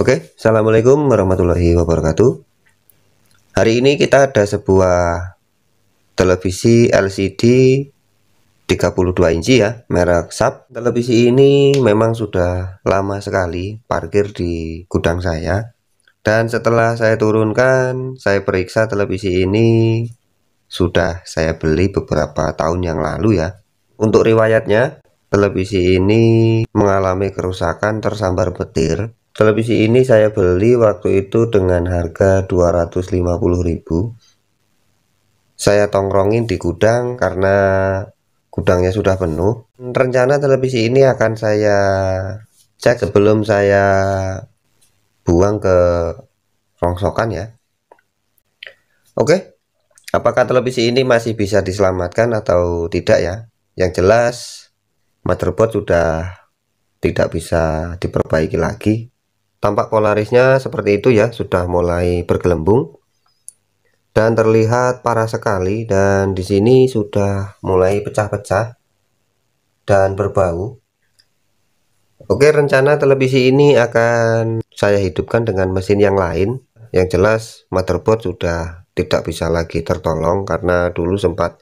Oke, Assalamualaikum warahmatullahi wabarakatuh Hari ini kita ada sebuah televisi LCD 32 inci ya, merek Sub Televisi ini memang sudah lama sekali parkir di gudang saya Dan setelah saya turunkan, saya periksa televisi ini sudah saya beli beberapa tahun yang lalu ya Untuk riwayatnya, televisi ini mengalami kerusakan tersambar petir Televisi ini saya beli waktu itu dengan harga 250.000. Saya tongkrongin di gudang karena gudangnya sudah penuh. Rencana televisi ini akan saya cek sebelum saya buang ke rongsokan ya. Oke, apakah televisi ini masih bisa diselamatkan atau tidak ya? Yang jelas motherboard sudah tidak bisa diperbaiki lagi Tampak polarisnya seperti itu ya, sudah mulai bergelembung dan terlihat parah sekali dan di sini sudah mulai pecah-pecah dan berbau. Oke, rencana televisi ini akan saya hidupkan dengan mesin yang lain. Yang jelas motherboard sudah tidak bisa lagi tertolong karena dulu sempat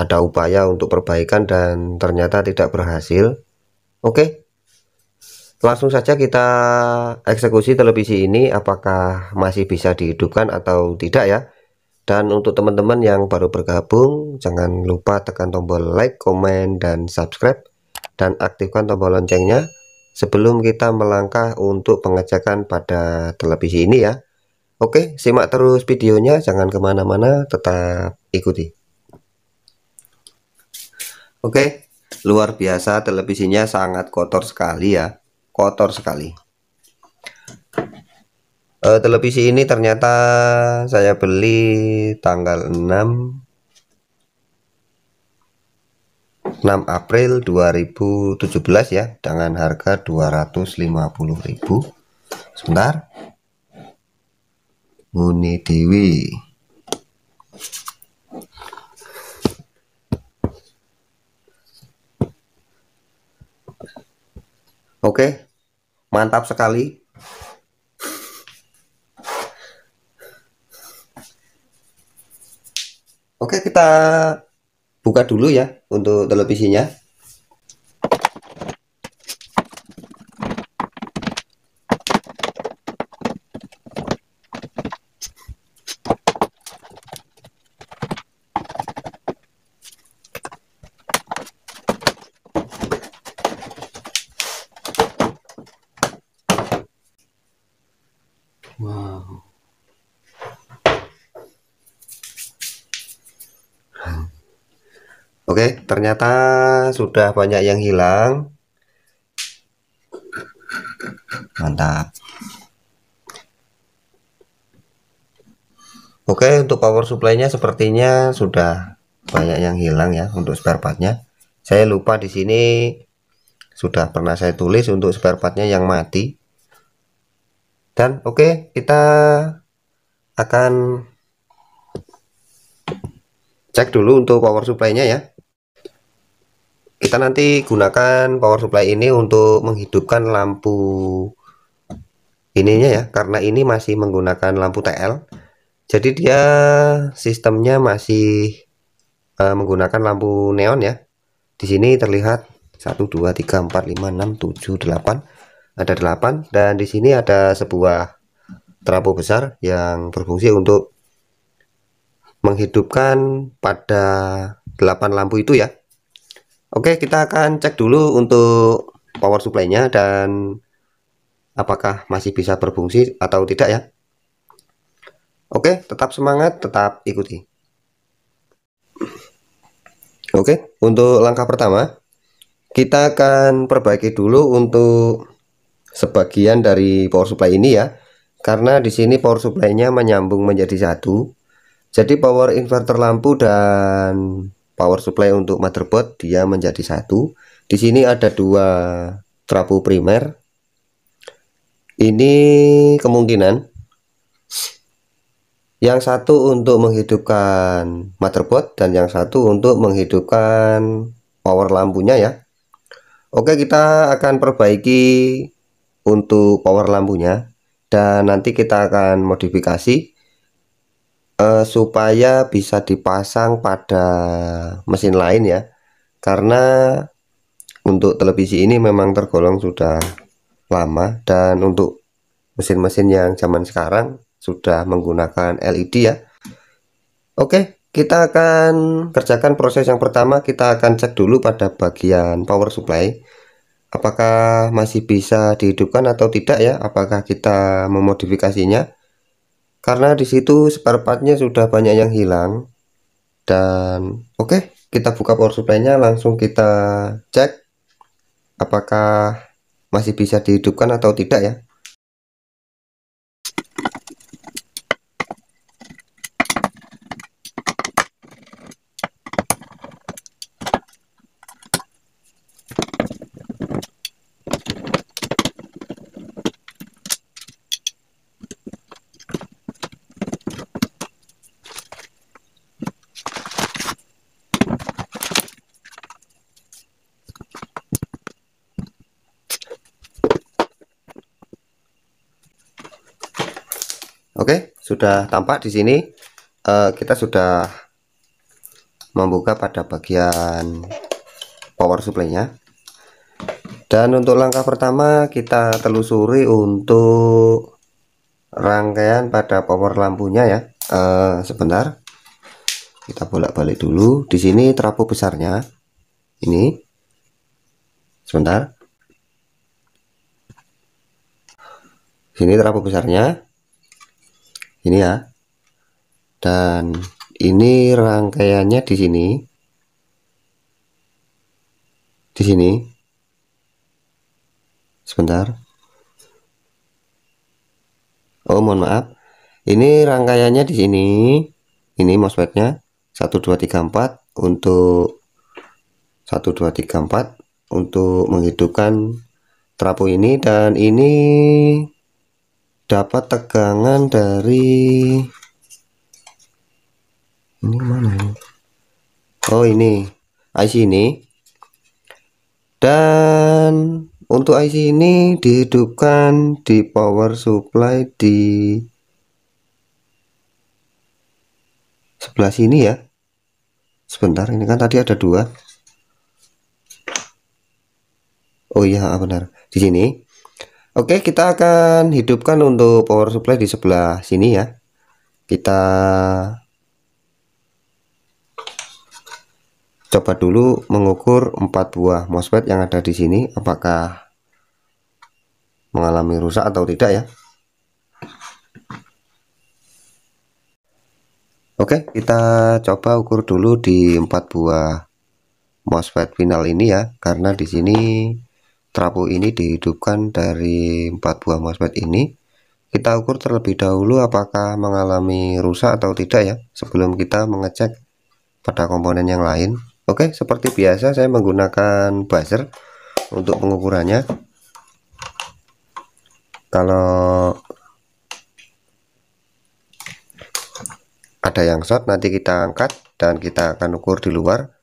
ada upaya untuk perbaikan dan ternyata tidak berhasil. Oke, Langsung saja kita eksekusi televisi ini apakah masih bisa dihidupkan atau tidak ya. Dan untuk teman-teman yang baru bergabung, jangan lupa tekan tombol like, komen, dan subscribe. Dan aktifkan tombol loncengnya sebelum kita melangkah untuk pengecekan pada televisi ini ya. Oke, simak terus videonya, jangan kemana-mana, tetap ikuti. Oke, luar biasa televisinya sangat kotor sekali ya kotor sekali e, televisi ini ternyata saya beli tanggal 6 6 April 2017 ya dengan harga 250.000 sebentar Muni Dewi Oke, mantap sekali. Oke, kita buka dulu ya untuk televisinya. ternyata sudah banyak yang hilang mantap oke untuk power supply nya sepertinya sudah banyak yang hilang ya untuk spare part nya saya lupa di sini sudah pernah saya tulis untuk spare part nya yang mati dan oke okay, kita akan cek dulu untuk power supply-nya ya kita nanti gunakan power supply ini untuk menghidupkan lampu ininya ya karena ini masih menggunakan lampu TL jadi dia sistemnya masih uh, menggunakan lampu neon ya di sini terlihat 1 2 3 4 5 6 7 8 ada 8 dan di sini ada sebuah trapo besar yang berfungsi untuk menghidupkan pada 8 lampu itu ya Oke, kita akan cek dulu untuk power supply-nya dan apakah masih bisa berfungsi atau tidak ya. Oke, tetap semangat, tetap ikuti. Oke, untuk langkah pertama, kita akan perbaiki dulu untuk sebagian dari power supply ini ya. Karena di sini power supply-nya menyambung menjadi satu. Jadi power inverter lampu dan power supply untuk motherboard dia menjadi satu di sini ada dua trapu primer ini kemungkinan yang satu untuk menghidupkan motherboard dan yang satu untuk menghidupkan power lampunya ya Oke kita akan perbaiki untuk power lampunya dan nanti kita akan modifikasi eh, supaya bisa dipasang pada mesin lain ya karena untuk televisi ini memang tergolong sudah lama dan untuk mesin-mesin yang zaman sekarang sudah menggunakan LED ya Oke kita akan kerjakan proses yang pertama kita akan cek dulu pada bagian power supply apakah masih bisa dihidupkan atau tidak ya apakah kita memodifikasinya karena disitu spare partnya sudah banyak yang hilang dan oke okay, kita buka power supply-nya langsung kita cek apakah masih bisa dihidupkan atau tidak ya sudah tampak di sini uh, kita sudah membuka pada bagian power supply-nya dan untuk langkah pertama kita telusuri untuk rangkaian pada power lampunya ya uh, sebentar kita bolak-balik dulu di sini trapo besarnya ini sebentar sini trapo besarnya ini ya dan ini rangkaiannya di sini di sini sebentar oh mohon maaf ini rangkaiannya di sini ini mosfetnya 1234 untuk 1234 untuk menghidupkan trapo ini dan ini dapat tegangan dari ini mana ini? Oh ini IC ini dan untuk IC ini dihidupkan di power supply di sebelah sini ya sebentar ini kan tadi ada dua Oh iya ah, benar di sini Oke kita akan hidupkan untuk power supply di sebelah sini ya kita coba dulu mengukur 4 buah MOSFET yang ada di sini apakah mengalami rusak atau tidak ya Oke kita coba ukur dulu di 4 buah MOSFET final ini ya karena di sini trapu ini dihidupkan dari empat buah MOSFET ini kita ukur terlebih dahulu apakah mengalami rusak atau tidak ya sebelum kita mengecek pada komponen yang lain oke seperti biasa saya menggunakan buzzer untuk pengukurannya kalau ada yang short nanti kita angkat dan kita akan ukur di luar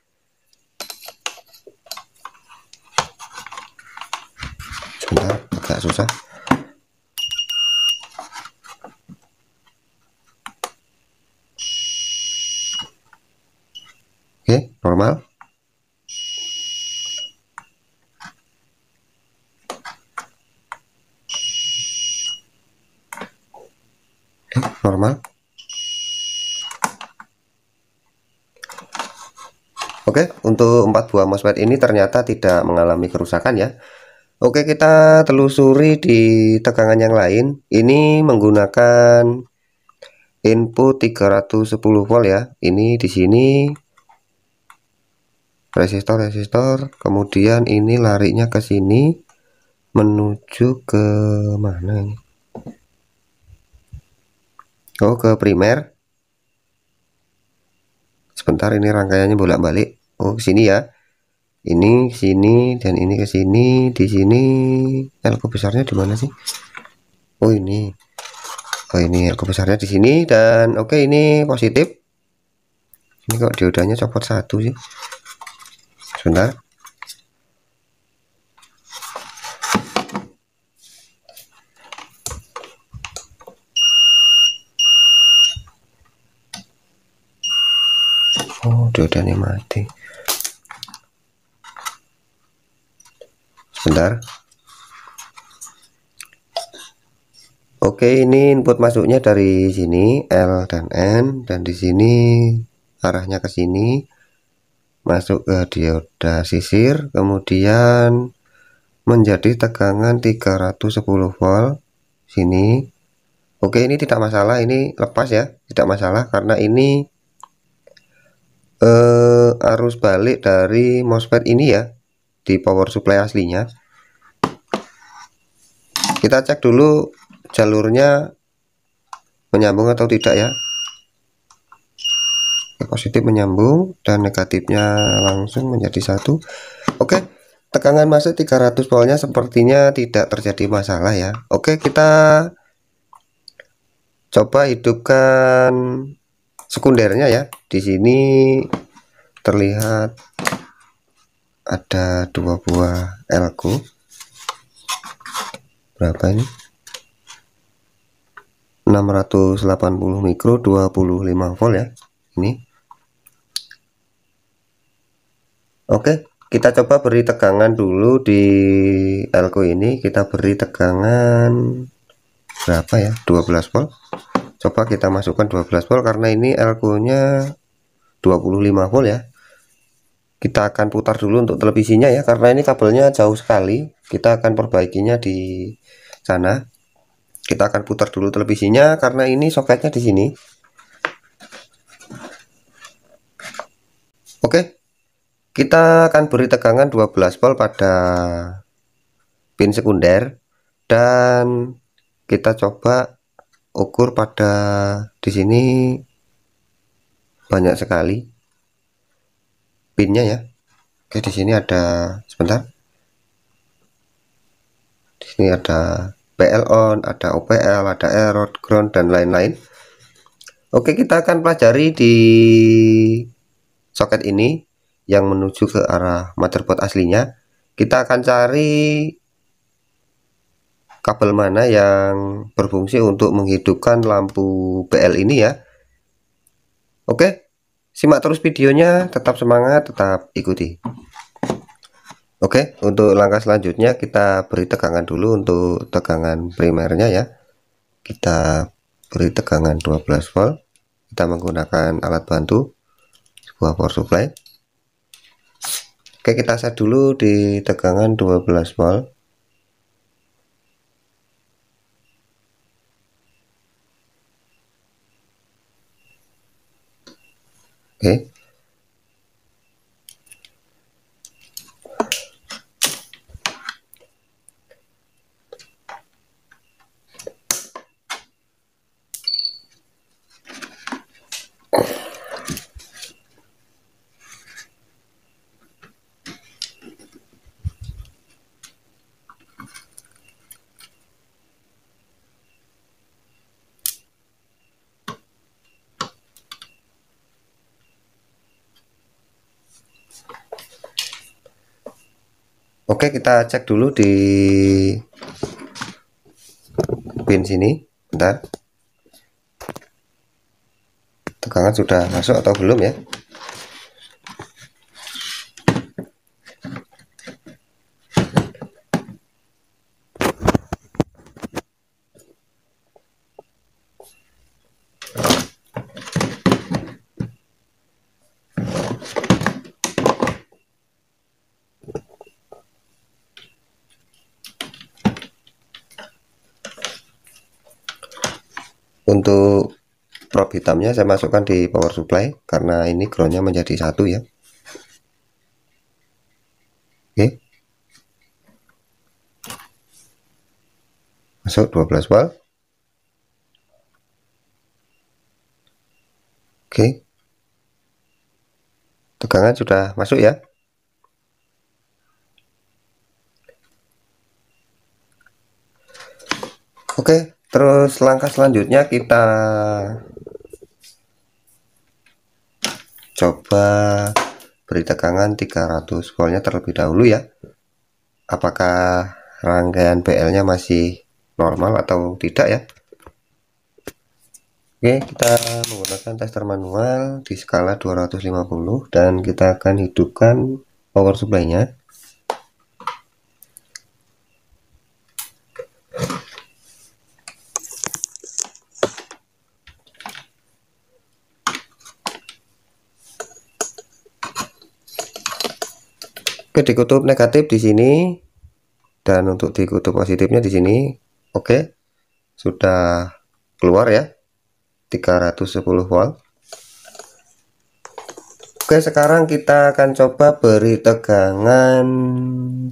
sebentar agak susah oke normal eh, normal Oke, untuk empat buah MOSFET ini ternyata tidak mengalami kerusakan ya. Oke kita telusuri di tegangan yang lain ini menggunakan input 310 volt ya ini di sini resistor resistor kemudian ini larinya ke sini menuju ke mana ini oh ke primer sebentar ini rangkaiannya bolak-balik oh sini ya ini ke sini dan ini ke sini di sini elko besarnya di mana sih oh ini oh ini elko besarnya di sini dan oke okay, ini positif ini kok diodanya copot satu sih sebentar oh diodanya mati sebentar oke ini input masuknya dari sini L dan N dan di sini arahnya ke sini masuk ke dioda sisir kemudian menjadi tegangan 310 volt sini oke ini tidak masalah ini lepas ya tidak masalah karena ini eh, arus balik dari MOSFET ini ya di power supply aslinya kita cek dulu jalurnya menyambung atau tidak ya positif menyambung dan negatifnya langsung menjadi satu oke tekanan masuk 300 voltnya sepertinya tidak terjadi masalah ya oke kita coba hidupkan sekundernya ya di sini terlihat ada dua buah elko berapa ini 680 mikro 25 volt ya ini oke kita coba beri tegangan dulu di elko ini kita beri tegangan berapa ya 12 volt coba kita masukkan 12 volt karena ini elko nya 25 volt ya kita akan putar dulu untuk televisinya ya karena ini kabelnya jauh sekali kita akan perbaikinya di sana kita akan putar dulu televisinya karena ini soketnya di sini oke kita akan beri tegangan 12 volt pada pin sekunder dan kita coba ukur pada di sini banyak sekali pinnya ya oke di sini ada sebentar di sini ada PL on ada OPL ada error ground dan lain-lain oke kita akan pelajari di soket ini yang menuju ke arah motherboard aslinya kita akan cari kabel mana yang berfungsi untuk menghidupkan lampu PL ini ya. Oke, simak terus videonya tetap semangat tetap ikuti Oke untuk langkah selanjutnya kita beri tegangan dulu untuk tegangan primernya ya kita beri tegangan 12 volt kita menggunakan alat bantu sebuah power supply Oke kita set dulu di tegangan 12 volt ¿eh? Oke, kita cek dulu di pin sini. Bentar. Tegangan sudah masuk atau belum ya? untuk probe hitamnya saya masukkan di power supply karena ini groundnya menjadi satu ya oke masuk 12 volt oke tegangan sudah masuk ya oke terus langkah selanjutnya kita coba beri tegangan 300 voltnya terlebih dahulu ya apakah rangkaian BL nya masih normal atau tidak ya Oke kita menggunakan tester manual di skala 250 dan kita akan hidupkan power supply nya Oke, dikutub negatif di sini dan untuk di positifnya di sini. Oke. Sudah keluar ya. 310 volt. Oke, sekarang kita akan coba beri tegangan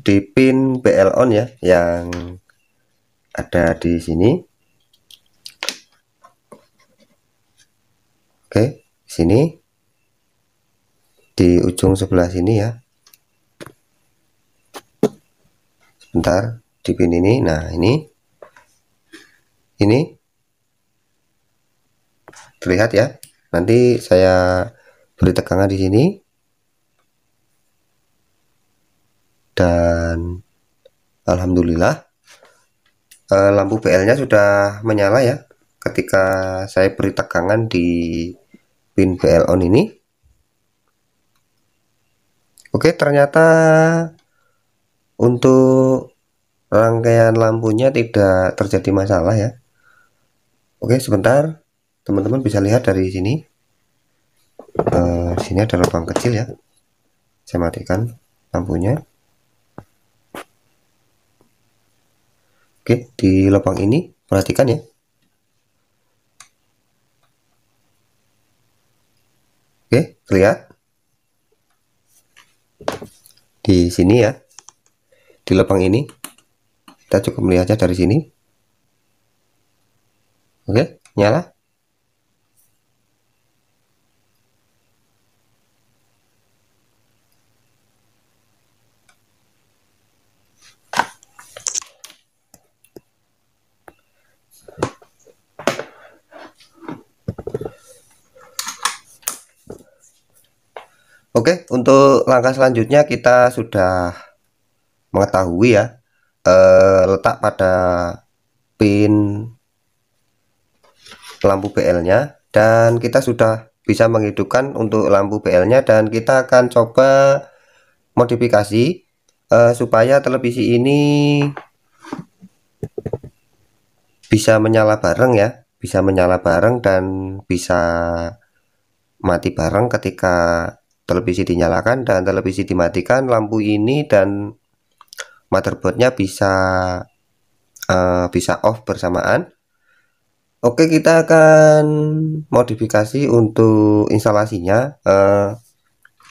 di pin BL on ya yang ada di sini. Oke, sini di ujung sebelah sini ya. bentar di pin ini nah ini ini terlihat ya nanti saya beri tegangan di sini dan alhamdulillah eh, lampu BL nya sudah menyala ya ketika saya beri tegangan di pin BL on ini oke ternyata untuk rangkaian lampunya tidak terjadi masalah ya oke sebentar teman-teman bisa lihat dari sini uh, sini ada lubang kecil ya saya matikan lampunya oke di lubang ini perhatikan ya oke terlihat di sini ya di lubang ini kita cukup melihatnya dari sini oke nyala Oke, untuk langkah selanjutnya kita sudah mengetahui ya eh, letak pada pin lampu BL-nya dan kita sudah bisa menghidupkan untuk lampu BL-nya dan kita akan coba modifikasi eh, supaya televisi ini bisa menyala bareng ya bisa menyala bareng dan bisa mati bareng ketika televisi dinyalakan dan televisi dimatikan lampu ini dan motherboardnya bisa uh, bisa off bersamaan Oke kita akan modifikasi untuk instalasinya uh,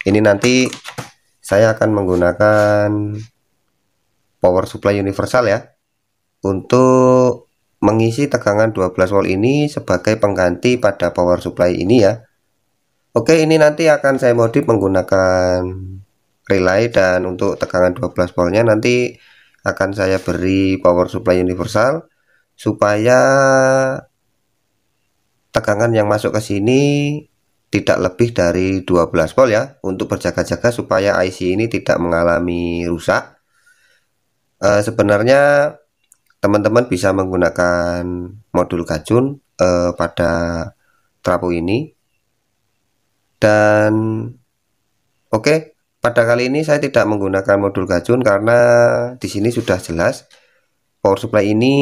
ini nanti saya akan menggunakan power supply universal ya untuk mengisi tegangan 12 volt ini sebagai pengganti pada power supply ini ya Oke ini nanti akan saya modif menggunakan relay dan untuk tegangan 12 voltnya nanti akan saya beri power supply universal supaya tegangan yang masuk ke sini tidak lebih dari 12 volt ya untuk berjaga-jaga supaya IC ini tidak mengalami rusak e, sebenarnya teman-teman bisa menggunakan modul gacun e, pada trapo ini dan oke okay, pada kali ini saya tidak menggunakan modul gajun karena di sini sudah jelas power supply ini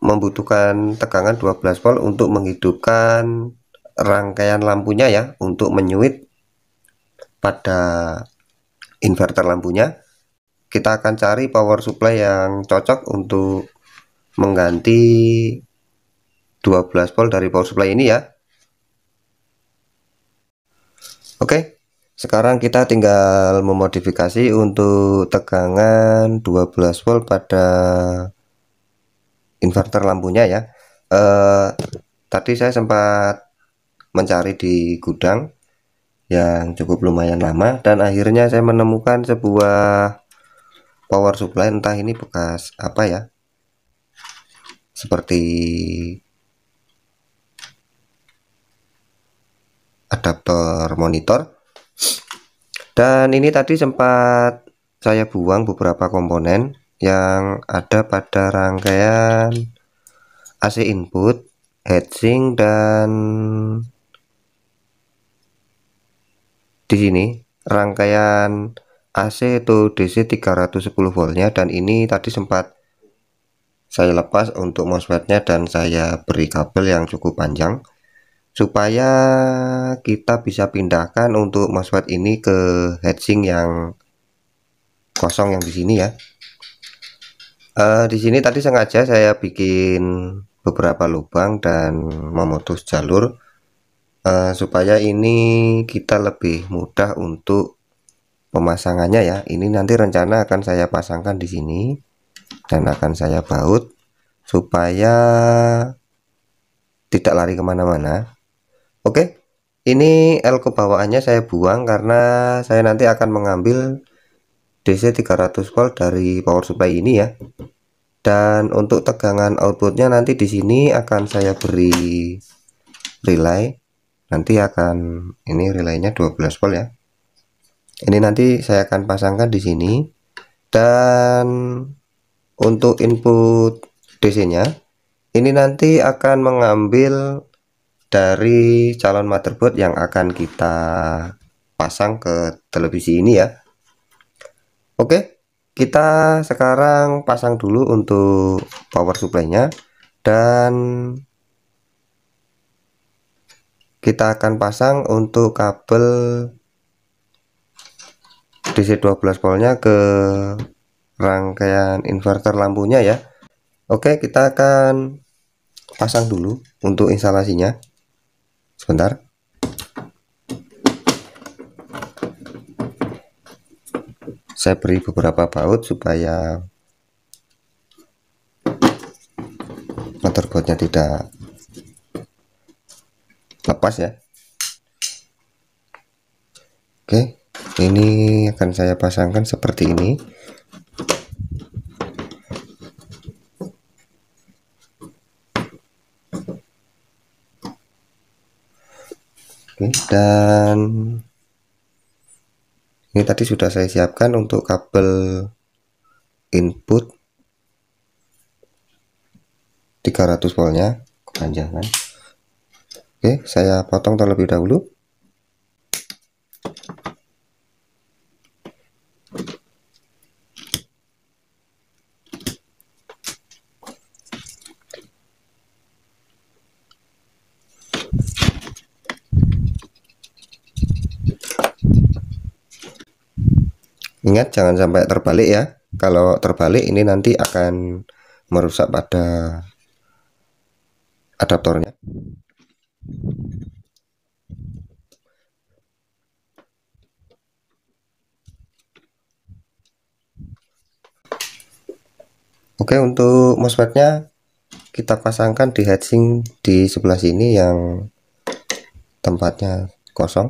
membutuhkan tegangan 12 volt untuk menghidupkan rangkaian lampunya ya untuk menyuit pada inverter lampunya kita akan cari power supply yang cocok untuk mengganti 12 volt dari power supply ini ya oke sekarang kita tinggal memodifikasi untuk tegangan 12 volt pada inverter lampunya ya eh, tadi saya sempat mencari di gudang yang cukup lumayan lama dan akhirnya saya menemukan sebuah power supply entah ini bekas apa ya seperti adaptor monitor dan ini tadi sempat saya buang beberapa komponen yang ada pada rangkaian AC input heatsink dan di sini rangkaian AC itu DC 310 voltnya dan ini tadi sempat saya lepas untuk MOSFETnya dan saya beri kabel yang cukup panjang supaya kita bisa pindahkan untuk MOSFET ini ke heatsink yang kosong yang di sini ya uh, di sini tadi sengaja saya bikin beberapa lubang dan memutus jalur uh, supaya ini kita lebih mudah untuk pemasangannya ya ini nanti rencana akan saya pasangkan di sini dan akan saya baut supaya tidak lari kemana-mana Oke, ini L kebawaannya saya buang karena saya nanti akan mengambil DC 300 volt dari power supply ini ya. Dan untuk tegangan outputnya nanti di sini akan saya beri relay. Nanti akan ini relaynya 12 volt ya. Ini nanti saya akan pasangkan di sini. Dan untuk input DC-nya ini nanti akan mengambil dari calon motherboard yang akan kita pasang ke televisi ini ya Oke kita sekarang pasang dulu untuk power supply nya dan kita akan pasang untuk kabel DC 12 voltnya ke rangkaian inverter lampunya ya Oke kita akan pasang dulu untuk instalasinya sebentar saya beri beberapa baut supaya motherboardnya tidak lepas ya oke ini akan saya pasangkan seperti ini Oke dan ini tadi sudah saya siapkan untuk kabel input 300 voltnya kepanjangan oke saya potong terlebih dahulu ingat jangan sampai terbalik ya kalau terbalik ini nanti akan merusak pada adaptornya Oke untuk MOSFETnya kita pasangkan di heatsink di sebelah sini yang tempatnya kosong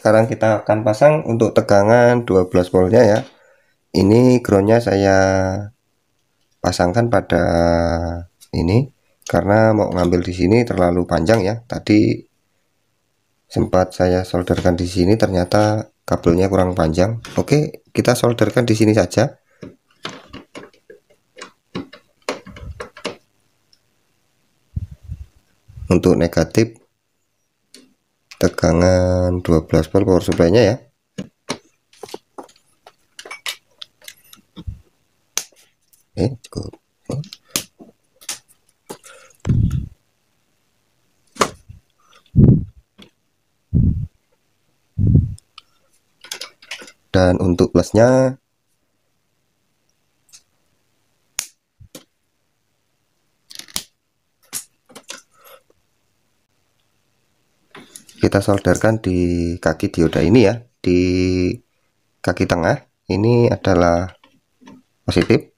sekarang kita akan pasang untuk tegangan 12 voltnya ya ini groundnya saya pasangkan pada ini karena mau ngambil di sini terlalu panjang ya tadi sempat saya solderkan di sini ternyata kabelnya kurang panjang oke kita solderkan di sini saja untuk negatif tegangan 12 volt power supply-nya ya oke cukup dan untuk plusnya kita solderkan di kaki dioda ini ya di kaki tengah ini adalah positif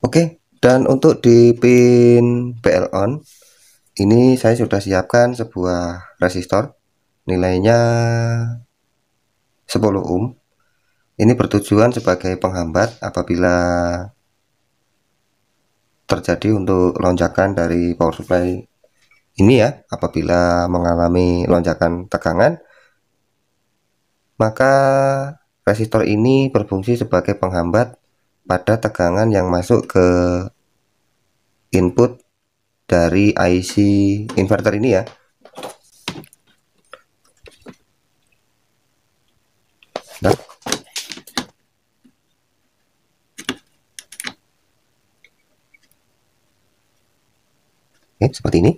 Oke, dan untuk di pin PL on ini saya sudah siapkan sebuah resistor nilainya 10 ohm ini bertujuan sebagai penghambat apabila terjadi untuk lonjakan dari power supply ini ya apabila mengalami lonjakan tegangan maka resistor ini berfungsi sebagai penghambat pada tegangan yang masuk ke input dari IC inverter ini ya nah. Oke, seperti ini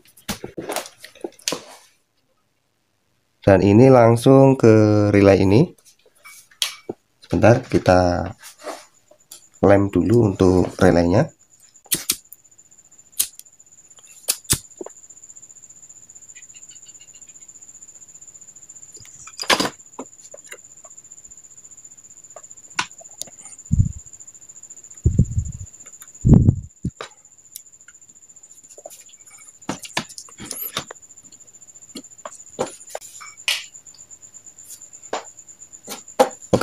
dan ini langsung ke relay ini sebentar kita lem dulu untuk relaynya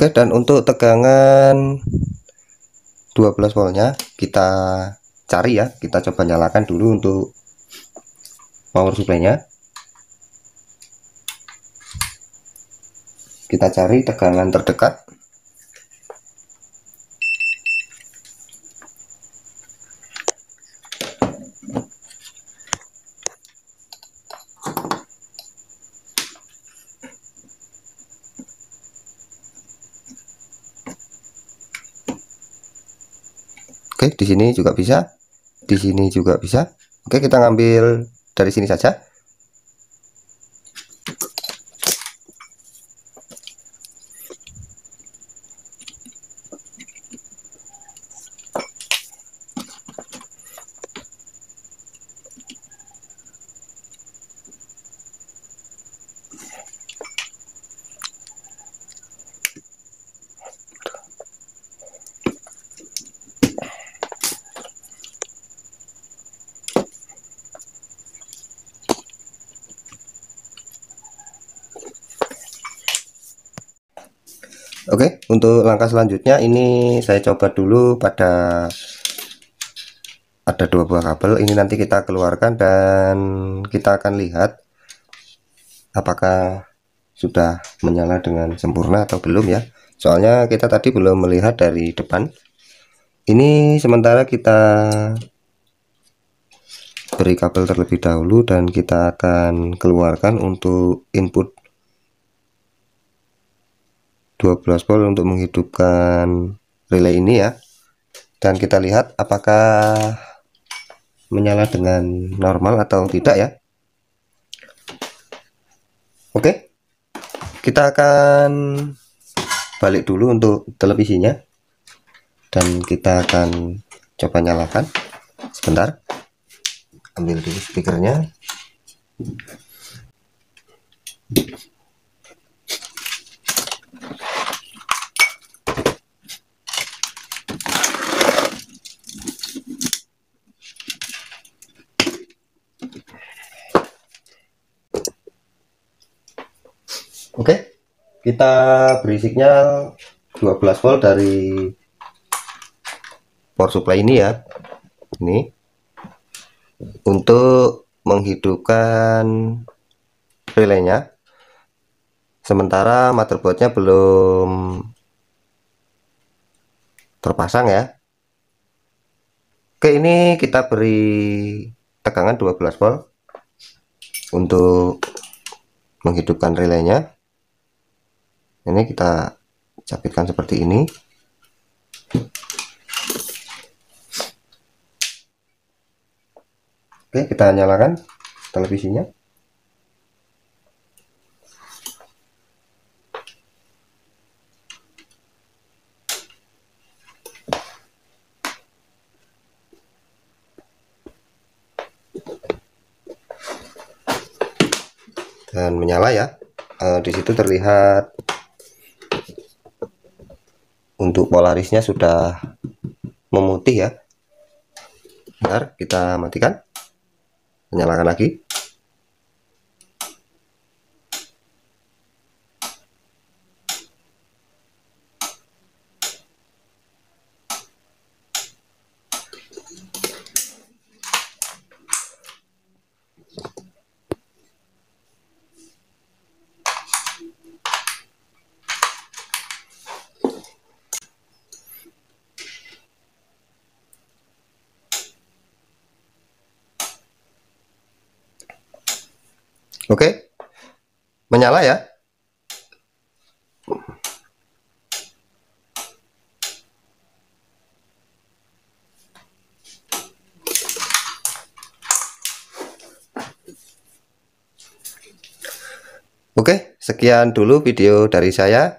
Oke dan untuk tegangan 12 voltnya kita cari ya kita coba nyalakan dulu untuk power supply nya kita cari tegangan terdekat sini juga bisa di sini juga bisa oke kita ngambil dari sini saja untuk langkah selanjutnya ini saya coba dulu pada ada dua buah kabel ini nanti kita keluarkan dan kita akan lihat apakah sudah menyala dengan sempurna atau belum ya soalnya kita tadi belum melihat dari depan ini sementara kita beri kabel terlebih dahulu dan kita akan keluarkan untuk input 12 volt untuk menghidupkan relay ini ya dan kita lihat apakah menyala dengan normal atau tidak ya oke kita akan balik dulu untuk televisinya dan kita akan coba nyalakan sebentar ambil dulu speakernya kita berisiknya 12 volt dari power supply ini ya ini untuk menghidupkan relaynya sementara motherboardnya belum terpasang ya oke ini kita beri tegangan 12 volt untuk menghidupkan relaynya ini kita capitkan seperti ini oke kita nyalakan televisinya dan menyala ya e, di terlihat untuk polarisnya sudah memutih ya bentar kita matikan nyalakan lagi Oke? Menyala ya? Oke, sekian dulu video dari saya.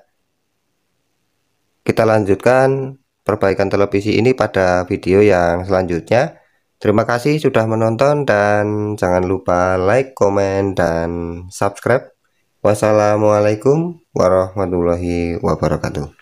Kita lanjutkan perbaikan televisi ini pada video yang selanjutnya. Terima kasih sudah menonton dan jangan lupa like, komen, dan subscribe. Wassalamualaikum warahmatullahi wabarakatuh.